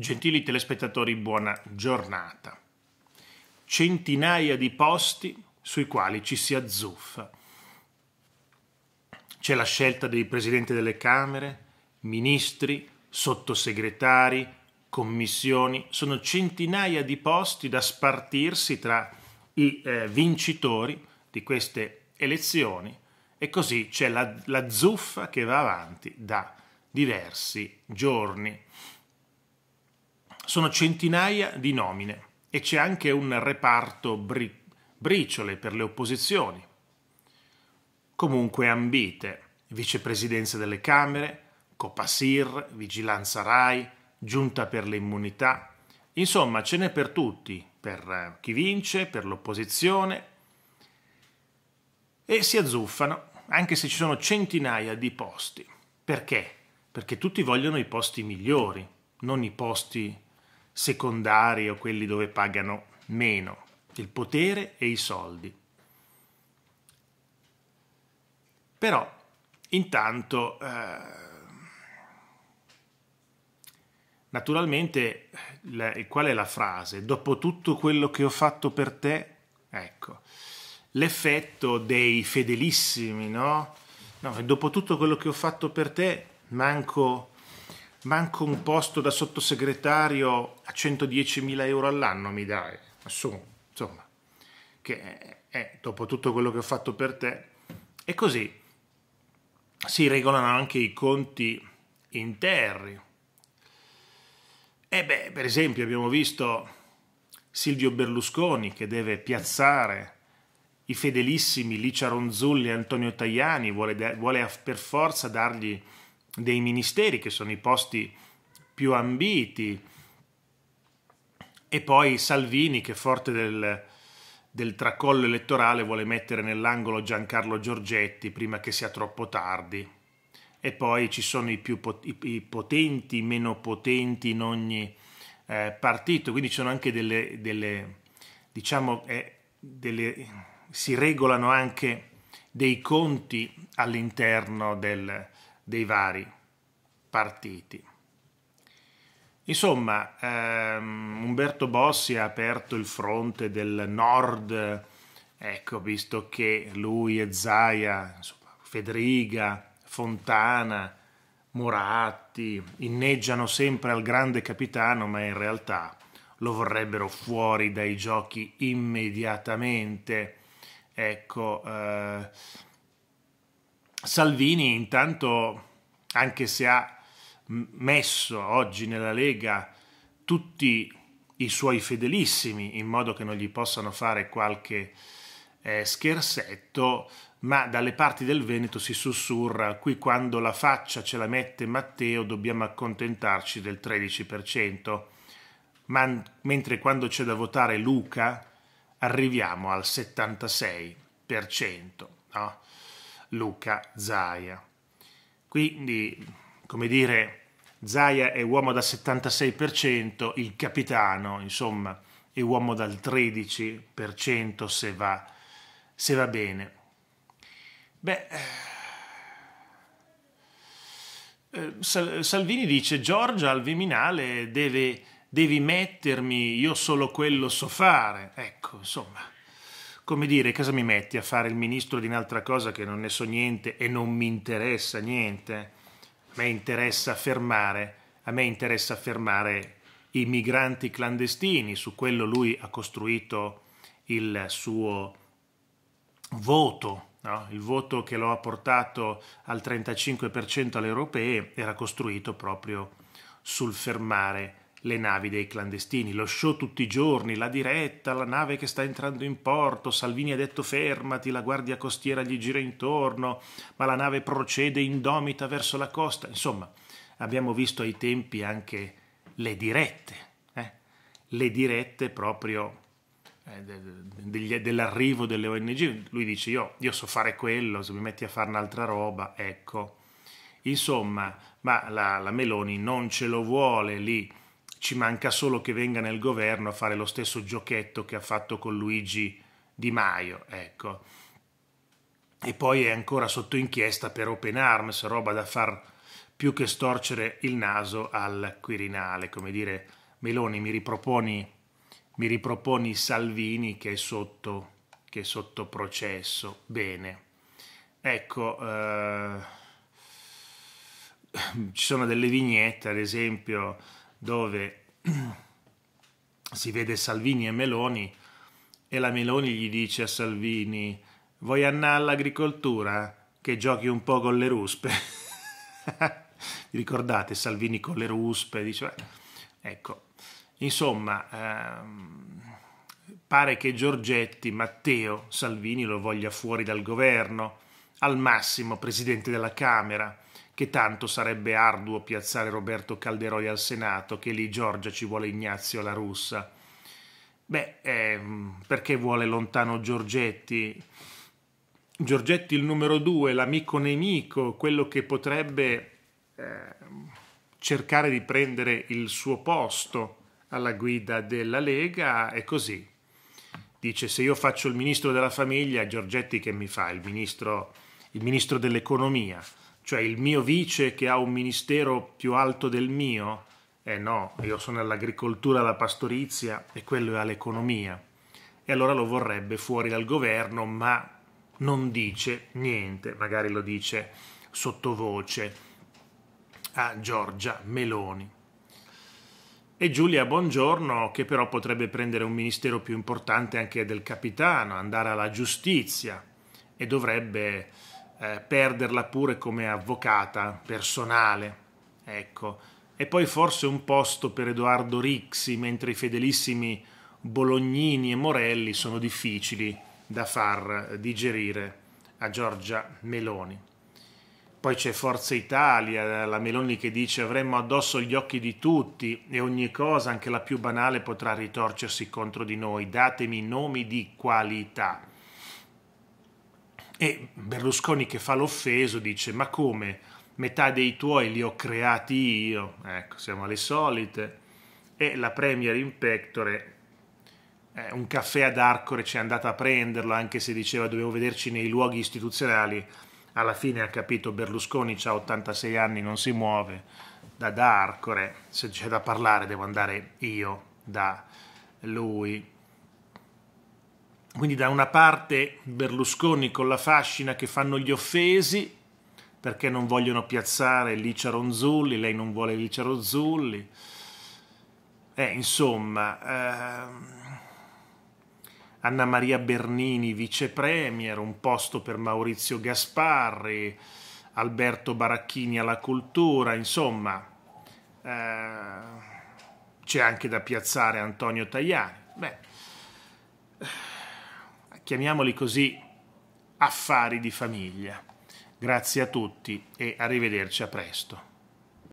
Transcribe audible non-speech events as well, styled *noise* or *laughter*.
Gentili telespettatori, buona giornata. Centinaia di posti sui quali ci si azzuffa. C'è la scelta dei presidenti delle Camere, ministri, sottosegretari, commissioni. Sono centinaia di posti da spartirsi tra i eh, vincitori di queste elezioni e così c'è la, la zuffa che va avanti da diversi giorni sono centinaia di nomine e c'è anche un reparto bri- briciole per le opposizioni. Comunque ambite vicepresidenze delle Camere, Copasir, Vigilanza Rai, Giunta per le immunità, insomma ce n'è per tutti, per chi vince, per l'opposizione e si azzuffano anche se ci sono centinaia di posti. Perché? Perché tutti vogliono i posti migliori, non i posti secondari o quelli dove pagano meno, il potere e i soldi. Però intanto eh, naturalmente la, qual è la frase? Dopo tutto quello che ho fatto per te, ecco, l'effetto dei fedelissimi, no? no? Dopo tutto quello che ho fatto per te, manco manco un posto da sottosegretario a 110.000 euro all'anno mi dai, assumo, insomma, che è, è, dopo tutto quello che ho fatto per te. E così si regolano anche i conti interni. E beh, per esempio abbiamo visto Silvio Berlusconi che deve piazzare i fedelissimi Licia Ronzulli e Antonio Tajani, vuole, vuole per forza dargli dei ministeri, che sono i posti più ambiti, e poi Salvini che forte del, del tracollo elettorale vuole mettere nell'angolo Giancarlo Giorgetti prima che sia troppo tardi. E poi ci sono i più pot- i potenti, i meno potenti in ogni eh, partito, quindi ci sono anche delle, delle diciamo, eh, delle, si regolano anche dei conti all'interno del, dei vari partiti. Insomma, ehm, Umberto Bossi ha aperto il fronte del nord, ecco, visto che lui e Zaia, insomma, Federica, Fontana, Muratti, inneggiano sempre al grande capitano, ma in realtà lo vorrebbero fuori dai giochi immediatamente. Ecco, eh, Salvini intanto, anche se ha messo oggi nella Lega tutti i suoi fedelissimi in modo che non gli possano fare qualche eh, scherzetto, ma dalle parti del Veneto si sussurra qui quando la faccia ce la mette Matteo dobbiamo accontentarci del 13%, ma, mentre quando c'è da votare Luca arriviamo al 76%. No? Luca Zaia. Quindi, come dire, Zaia è uomo dal 76%, il capitano, insomma, è uomo dal 13% se va, se va bene. Beh, eh, Salvini dice Giorgia al Viminale deve, devi mettermi, io solo quello so fare. Ecco, insomma come dire, cosa mi metti a fare il ministro di un'altra cosa che non ne so niente e non mi interessa niente? A me interessa fermare, a me interessa fermare i migranti clandestini, su quello lui ha costruito il suo voto, no? il voto che lo ha portato al 35% alle europee era costruito proprio sul fermare le navi dei clandestini, lo show tutti i giorni, la diretta, la nave che sta entrando in porto, Salvini ha detto fermati, la guardia costiera gli gira intorno, ma la nave procede indomita verso la costa. Insomma, abbiamo visto ai tempi anche le dirette, eh? le dirette proprio eh, dell'arrivo delle ONG. Lui dice io, io so fare quello, se mi metti a fare un'altra roba, ecco. Insomma, ma la, la Meloni non ce lo vuole lì ci manca solo che venga nel governo a fare lo stesso giochetto che ha fatto con Luigi Di Maio, ecco. E poi è ancora sotto inchiesta per Open Arms, roba da far più che storcere il naso al Quirinale, come dire Meloni mi riproponi, mi riproponi Salvini che è sotto, che è sotto processo, bene. Ecco, eh, ci sono delle vignette, ad esempio, dove si vede Salvini e Meloni e la Meloni gli dice a Salvini vuoi andare all'agricoltura che giochi un po' con le ruspe? *laughs* ricordate Salvini con le ruspe? Dice, ecco, insomma, ehm, pare che Giorgetti, Matteo, Salvini lo voglia fuori dal governo, al massimo presidente della Camera che tanto sarebbe arduo piazzare Roberto Calderoi al Senato, che lì Giorgia ci vuole Ignazio la russa. Beh, ehm, perché vuole lontano Giorgetti? Giorgetti il numero due, l'amico nemico, quello che potrebbe eh, cercare di prendere il suo posto alla guida della Lega, è così. Dice, se io faccio il ministro della famiglia, Giorgetti che mi fa? Il ministro, il ministro dell'economia cioè il mio vice che ha un ministero più alto del mio? Eh no, io sono all'agricoltura, alla pastorizia e quello è all'economia. E allora lo vorrebbe fuori dal governo, ma non dice niente, magari lo dice sottovoce a Giorgia Meloni. E Giulia Buongiorno, che però potrebbe prendere un ministero più importante anche del capitano, andare alla giustizia e dovrebbe eh, perderla pure come avvocata personale, ecco. E poi forse un posto per Edoardo Rixi, mentre i fedelissimi Bolognini e Morelli sono difficili da far digerire a Giorgia Meloni. Poi c'è Forza Italia, la Meloni che dice avremmo addosso gli occhi di tutti e ogni cosa, anche la più banale, potrà ritorcersi contro di noi. Datemi nomi di qualità. E Berlusconi che fa l'offeso dice ma come? Metà dei tuoi li ho creati io, ecco siamo alle solite. E la Premier in pectore, eh, un caffè ad Arcore ci è andata a prenderlo anche se diceva dovevo vederci nei luoghi istituzionali. Alla fine ha capito Berlusconi ha 86 anni, non si muove da, da Arcore, se c'è da parlare devo andare io da lui. Quindi da una parte Berlusconi con la fascina che fanno gli offesi perché non vogliono piazzare Licia Ronzulli, lei non vuole Licia Ronzulli. Eh, insomma, ehm, Anna Maria Bernini vice premier, un posto per Maurizio Gasparri, Alberto Baracchini alla cultura, insomma, eh, c'è anche da piazzare Antonio Tajani. Beh, chiamiamoli così, affari di famiglia. Grazie a tutti e arrivederci a presto.